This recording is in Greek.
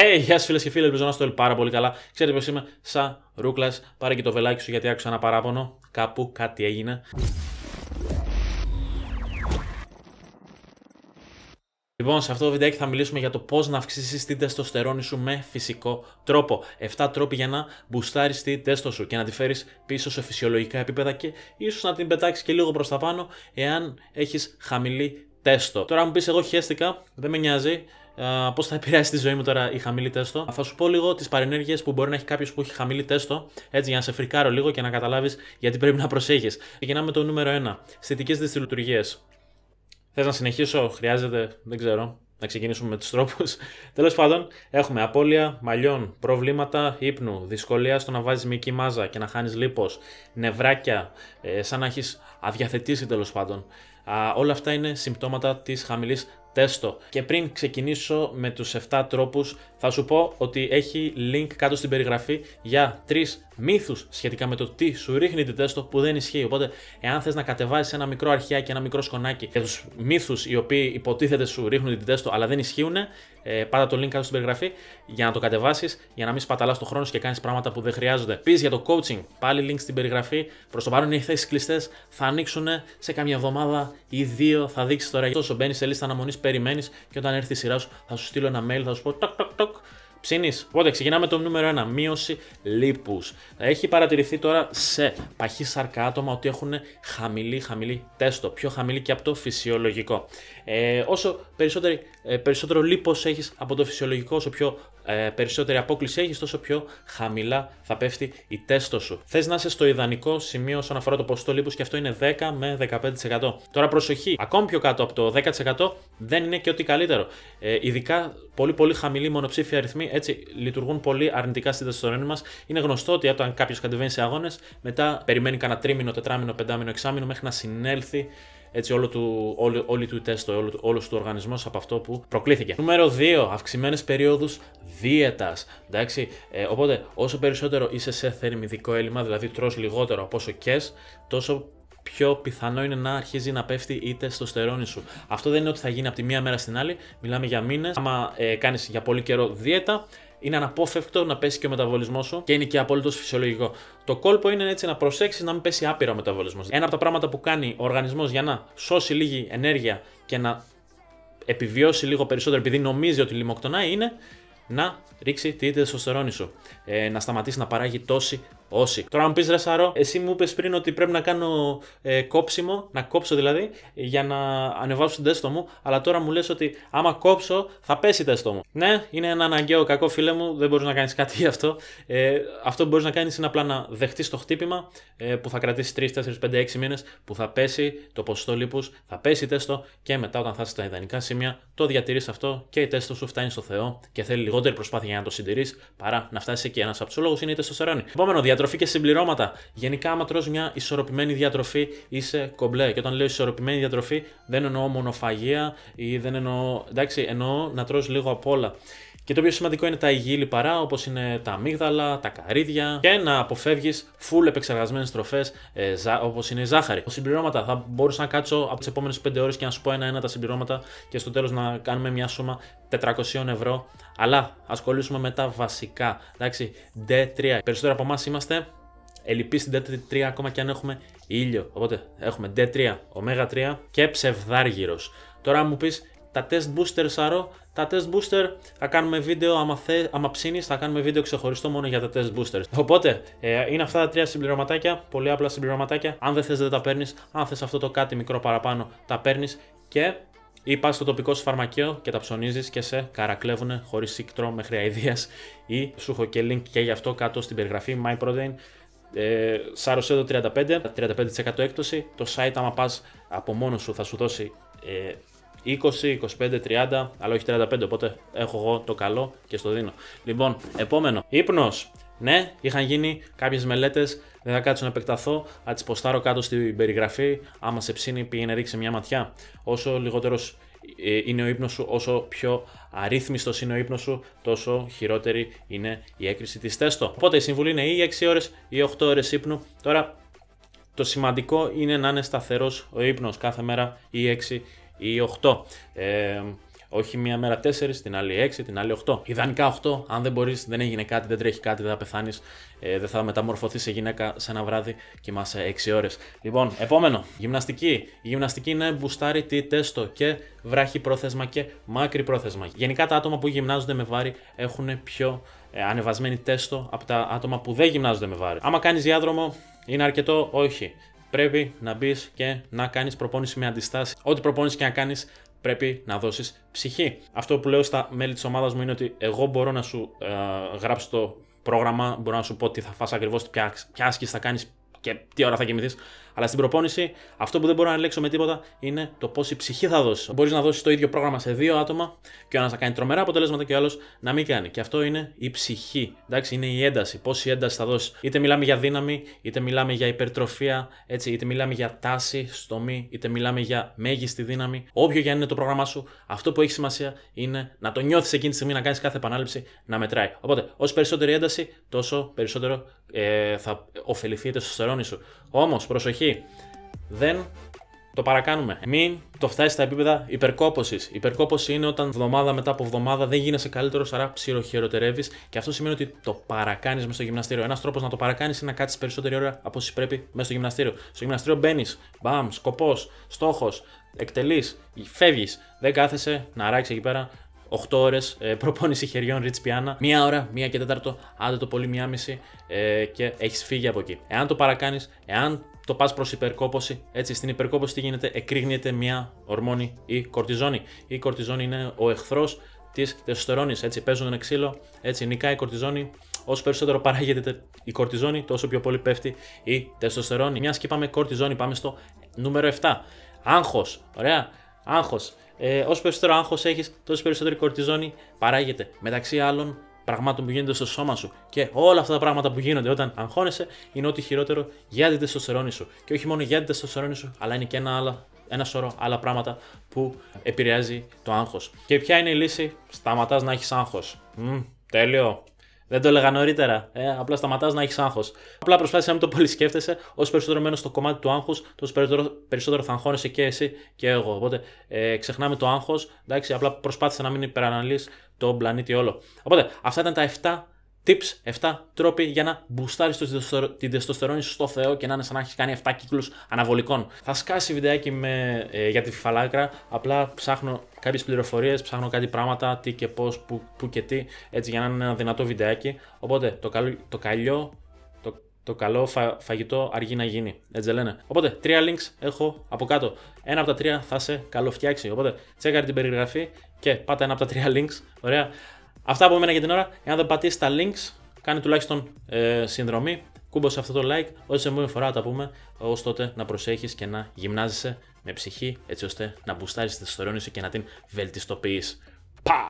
Hey, γεια σα φίλες και φίλοι, ελπίζω να είστε όλοι πάρα πολύ καλά. Ξέρετε πώ είμαι, σαν ρούκλας. Πάρε και το βελάκι σου γιατί άκουσα ένα παράπονο. Κάπου κάτι έγινε. Λοιπόν, σε αυτό το βιντεάκι θα μιλήσουμε για το πώς να αυξήσεις την τεστοστερόνη σου με φυσικό τρόπο. 7 τρόποι για να μπουστάρεις τη τέστο σου και να τη φέρεις πίσω σε φυσιολογικά επίπεδα και ίσως να την πετάξεις και λίγο προς τα πάνω εάν έχεις χαμηλή τέστο. Τώρα, μου πεις, εγώ χαίστηκα, δεν με νοιάζει πώς θα επηρεάσει τη ζωή μου τώρα η χαμηλή τέστο. Θα σου πω λίγο τις παρενέργειες που μπορεί να έχει κάποιος που έχει χαμηλή τέστο, έτσι για να σε φρικάρω λίγο και να καταλάβεις γιατί πρέπει να προσέχεις. Ξεκινάμε με το νούμερο 1. Στιτικέ δυσλειτουργίες. Θες να συνεχίσω, χρειάζεται, δεν ξέρω. Να ξεκινήσουμε με τους τρόπους. Τέλος πάντων, έχουμε απώλεια μαλλιών, προβλήματα ύπνου, δυσκολία στο να βάζεις μυϊκή μάζα και να χάνεις λίπος, νευράκια, ε, σαν να έχεις αδιαθετήσει τέλος πάντων. όλα αυτά είναι συμπτώματα της χαμηλής Τέστο. Και πριν ξεκινήσω με τους 7 τρόπους, θα σου πω ότι έχει link κάτω στην περιγραφή για 3 μύθους σχετικά με το τι σου ρίχνει την τέστο που δεν ισχύει. Οπότε, εάν θες να κατεβάσεις ένα μικρό αρχιάκι, ένα μικρό σκονάκι για τους μύθους οι οποίοι υποτίθεται σου ρίχνουν την τέστο αλλά δεν ισχύουν, ε, πάτα το link κάτω στην περιγραφή για να το κατεβάσεις για να μην σπαταλάς το χρόνο σου και κάνεις πράγματα που δεν χρειάζονται. πεις για το coaching, πάλι link στην περιγραφή. Προς το παρόν οι θέσεις κλειστές θα ανοίξουν σε καμιά εβδομάδα ή δύο, θα δείξεις τώρα. Τόσο μπαίνεις σε λίστα αναμονής περιμένεις και όταν έρθει η σειρά σου θα σου στείλω ένα mail, θα σου πω τοκ τοκ τοκ. Ψήνεις. Οπότε ξεκινάμε το νούμερο 1. Μείωση λίπους. Έχει παρατηρηθεί τώρα σε παχύ σαρκά άτομα ότι έχουν χαμηλή, χαμηλή τέστο. Πιο χαμηλή και από το φυσιολογικό. Ε, όσο ε, περισσότερο, περισσότερο λίπος έχεις από το φυσιολογικό, όσο πιο ε, περισσότερη απόκληση έχεις, τόσο πιο χαμηλά θα πέφτει η τέστο σου. Θες να είσαι στο ιδανικό σημείο όσον αφορά το ποσοστό λίπους και αυτό είναι 10 με 15%. Τώρα προσοχή, ακόμη πιο κάτω από το 10% δεν είναι και ό,τι καλύτερο. Ε, ειδικά πολύ πολύ χαμηλοί μονοψήφοι αριθμοί έτσι λειτουργούν πολύ αρνητικά στην δεστορένη μα. Είναι γνωστό ότι όταν κάποιος κατεβαίνει σε αγώνες, μετά περιμένει κανένα τρίμηνο, τετράμινο, πεντάμινο, εξάμηνο μέχρι να συνέλθει έτσι όλο του, όλη, όλη του όλο, όλος του οργανισμός από αυτό που προκλήθηκε. Νούμερο 2. Αυξημένες περιόδους δίαιτας. Εντάξει, ε, οπότε όσο περισσότερο είσαι σε θερμιδικό έλλειμμα, δηλαδή τρως λιγότερο από όσο κες, τόσο πιο πιθανό είναι να αρχίζει να πέφτει η στο στερόνι σου. Αυτό δεν είναι ότι θα γίνει από τη μία μέρα στην άλλη, μιλάμε για μήνες. Άμα ε, κάνεις για πολύ καιρό δίαιτα, είναι αναπόφευκτο να πέσει και ο μεταβολισμός σου και είναι και απόλυτος φυσιολογικό. Το κόλπο είναι έτσι να προσέξεις να μην πέσει άπειρα ο μεταβολισμός. Ένα από τα πράγματα που κάνει ο οργανισμός για να σώσει λίγη ενέργεια και να επιβιώσει λίγο περισσότερο επειδή νομίζει ότι λιμοκτονάει είναι να ρίξει τη τεστοστερόνη σου. Ε, να σταματήσει να παράγει τόση Όσοι. Τώρα, αν πεις ρε Σαρό, εσύ μου είπες πριν ότι πρέπει να κάνω ε, κόψιμο, να κόψω δηλαδή, για να ανεβάσω την τέστο μου. Αλλά τώρα μου λες ότι άμα κόψω, θα πέσει η τέστο μου. Ναι, είναι ένα αναγκαίο κακό, φίλε μου, δεν μπορείς να κάνεις κάτι γι' αυτό. Ε, αυτό που μπορείς να κάνεις είναι απλά να δεχτείς το χτύπημα ε, που θα κρατήσει 3, 4, 5, 6 μήνες, που θα πέσει το ποσοστό λίπους, θα πέσει η τέστο και μετά όταν θα είσαι στα ιδανικά σημεία, το διατηρείς αυτό και η τέστο σου φτάνει στο Θεό και θέλει λιγότερη προσπάθεια για να το συντηρείς παρά να φτάσει εκεί. Ένας από τους λόγους είναι η Επόμενο διατροφή και συμπληρώματα. Γενικά, άμα τρως μια ισορροπημένη διατροφή, είσαι κομπλέ. Και όταν λέω ισορροπημένη διατροφή, δεν εννοώ μονοφαγία ή δεν εννοώ. εντάξει, εννοώ να τρως λίγο απ' όλα. Και το πιο σημαντικό είναι τα υγιή λιπαρά, όπως είναι τα αμύγδαλα, τα καρύδια και να αποφεύγεις full επεξεργασμένες τροφές ε, όπως είναι η ζάχαρη. Συμπληρώματα. Θα μπορούσα να κάτσω από τις επόμενες 5 ώρες και να σου πω ένα-ένα τα συμπληρώματα και στο τέλος να κάνουμε μια σώμα 400 ευρώ. Αλλά ασχολήσουμε με τα βασικά. Εντάξει, D3. περισσότερο από εμάς είμαστε ελλειπείς στην D3 ακόμα και αν έχουμε ήλιο. Οπότε έχουμε D3, ω3 και ψευδάργυρος. Τώρα μου πεις τα test booster σαρώ. Τα test booster θα κάνουμε βίντεο, άμα, θε, ψήνεις, θα κάνουμε βίντεο ξεχωριστό μόνο για τα test booster. Οπότε, ε, είναι αυτά τα τρία συμπληρωματάκια, πολύ απλά συμπληρωματάκια. Αν δεν θες δεν τα παίρνεις, αν θες αυτό το κάτι μικρό παραπάνω τα παίρνεις και ή πας στο τοπικό σου φαρμακείο και τα ψωνίζεις και σε καρακλέβουνε χωρίς σύκτρο μέχρι αηδίας Ή σου έχω και link και γι' αυτό κάτω στην περιγραφή MyProtein. Ε, Σάρωσε 35, 35% έκπτωση. Το site, άμα πας από μόνος σου, θα σου δώσει ε, 20, 25, 30, αλλά όχι 35, οπότε έχω εγώ το καλό και στο δίνω. Λοιπόν, επόμενο, ύπνος. Ναι, είχαν γίνει κάποιες μελέτες, δεν θα κάτσω να επεκταθώ. Θα τις ποστάρω κάτω στην περιγραφή. Άμα σε ψήνει, πήγαινε ρίξει μια ματιά. Όσο λιγότερος ε, είναι ο ύπνος σου, όσο πιο αρρύθμιστος είναι ο ύπνος σου, τόσο χειρότερη είναι η έκρηση της τέστο. Οπότε η συμβουλή είναι ή 6 ώρες ή 8 ώρες ύπνου. Τώρα το σημαντικό είναι να είναι σταθερός ο ύπνος κάθε μέρα ή 6 ή 8. Ε, όχι μία μέρα 4, την άλλη 6, την άλλη 8. Ιδανικά 8, αν δεν μπορείς, δεν έγινε κάτι, δεν τρέχει κάτι, δεν θα πεθάνεις, ε, δεν θα μεταμορφωθείς σε γυναίκα σε ένα βράδυ, και κοιμάσαι 6 ώρες. Λοιπόν, επόμενο, γυμναστική. Η γυμναστική είναι μπουστάρι τι τέστο και βράχη πρόθεσμα και μάκρυ πρόθεσμα. Γενικά τα άτομα που γυμνάζονται με βάρη έχουν πιο ε, ανεβασμένη τέστο από τα άτομα που δεν γυμνάζονται με βάρη. Άμα κάνεις διάδρομο, είναι αρκετό, όχι πρέπει να μπεις και να κάνεις προπόνηση με αντιστάσεις. Ό,τι προπόνηση και να κάνεις, πρέπει να δώσεις ψυχή. Αυτό που λέω στα μέλη της ομάδας μου είναι ότι εγώ μπορώ να σου ε, γράψω το πρόγραμμα, μπορώ να σου πω τι θα φας ακριβώς, τι άσκηση θα κάνεις και τι ώρα θα κοιμηθείς. Αλλά στην προπόνηση, αυτό που δεν μπορώ να ελέγξω με τίποτα είναι το πόση ψυχή θα δώσει. Μπορείς να δώσεις το ίδιο πρόγραμμα σε δύο άτομα και ο ένας θα κάνει τρομερά αποτελέσματα και ο άλλος να μην κάνει. Και αυτό είναι η ψυχή. Εντάξει, είναι η ένταση. Πόση ένταση θα δώσει. Είτε μιλάμε για δύναμη, είτε μιλάμε για υπερτροφία, έτσι, είτε μιλάμε για τάση, στομή, είτε μιλάμε για μέγιστη δύναμη. Όποιο και αν είναι το πρόγραμμά σου, αυτό που έχει σημασία είναι να το νιώθεις εκείνη τη στιγμή να κάνεις κάθε επανάληψη να μετράει. Οπότε, όσο περισσότερη ένταση, τόσο περισσότερο ε, θα ωφεληθεί είτε σου. Όμως, προσοχή, δεν το παρακάνουμε. Μην το φτάσεις στα επίπεδα υπερκόπωσης. Υπερκόπωση είναι όταν βδομάδα μετά από βδομάδα δεν γίνεσαι καλύτερος, άρα ψηροχειροτερεύει και αυτό σημαίνει ότι το παρακάνεις μες στο γυμναστήριο. Ένας τρόπος να το παρακάνεις είναι να κάτσεις περισσότερη ώρα από όσοι πρέπει μέσα στο γυμναστήριο. Στο γυμναστήριο μπαίνεις, μπαμ, σκοπός, στόχος, εκτελείς, φεύγεις. Δεν κάθεσαι να ράξεις εκεί πέρα 8 ώρες ε, προπόνηση χεριών Rich Piana, μία ώρα, μία και τέταρτο, άντε το πολύ μία μισή ε, και έχεις φύγει από εκεί. Εάν το παρακάνεις, εάν το πας προς υπερκόπωση, έτσι στην υπερκόπωση τι γίνεται, εκρήγνεται μία ορμόνη ή κορτιζόνη. Η κορτιζόνη είναι ο εχθρός της τεστοστερόνη. Έτσι παίζουν ένα ξύλο, έτσι νικάει η κορτιζόνη. Όσο περισσότερο παράγεται η κορτιζόνη, τόσο πιο πολύ πέφτει η τεστοστερόνη. Μιας και πάμε κορτιζόνη, πάμε στο νούμερο 7. Άγχος. Ωραία. Άγχος ε, όσο περισσότερο άγχος έχεις, τόσο περισσότερη κορτιζόνη παράγεται. Μεταξύ άλλων πραγμάτων που γίνονται στο σώμα σου. Και όλα αυτά τα πράγματα που γίνονται όταν αγχώνεσαι είναι ό,τι χειρότερο για την τεστοσερόνη σου. Και όχι μόνο για την τεστοσερόνη σου, αλλά είναι και ένα, άλλο, ένα σωρό άλλα πράγματα που επηρεάζει το άγχος. Και ποια είναι η λύση, σταματάς να έχεις άγχος. τέλειο. Δεν το έλεγα νωρίτερα. Ε, απλά σταματάς να έχεις άγχος. Απλά προσπάθησε να μην το πολύ σκέφτεσαι. Όσο περισσότερο μένω στο κομμάτι του άγχους, τόσο περισσότερο, περισσότερο θα αγχώνεσαι και εσύ και εγώ. Οπότε ε, ξεχνάμε το άγχος. Απλά προσπάθησε να μην υπεραναλύσει τον πλανήτη όλο. Οπότε αυτά ήταν τα 7 tips, 7 τρόποι για να μπουστάρεις την τεστοστερόνη σου στο Θεό και να είναι σαν να έχεις κάνει 7 κύκλους αναβολικών. Θα σκάσει βιντεάκι με, ε, για τη φαλάκρα. Απλά ψάχνω κάποιες πληροφορίες, ψάχνω κάτι πράγματα, τι και πώς, που, που και τι, έτσι για να είναι ένα δυνατό βιντεάκι. Οπότε το, καλό, το το καλό φαγητό αργεί να γίνει. Έτσι λένε. Οπότε, τρία links έχω από κάτω. Ένα από τα τρία θα σε καλοφτιάξει. Οπότε, τσέκαρε την περιγραφή και πάτε ένα από τα τρία links. Ωραία. Αυτά από μένα για την ώρα. Εάν δεν πατήσεις τα links, κάνει τουλάχιστον ε, συνδρομή. Κούμπωσε αυτό το like, ό,τι σε μόνη φορά τα πούμε, ώστε τότε να προσέχεις και να γυμνάζεσαι με ψυχή, έτσι ώστε να μπουστάρεις τη ιστορία και να την βελτιστοποιείς. Πα!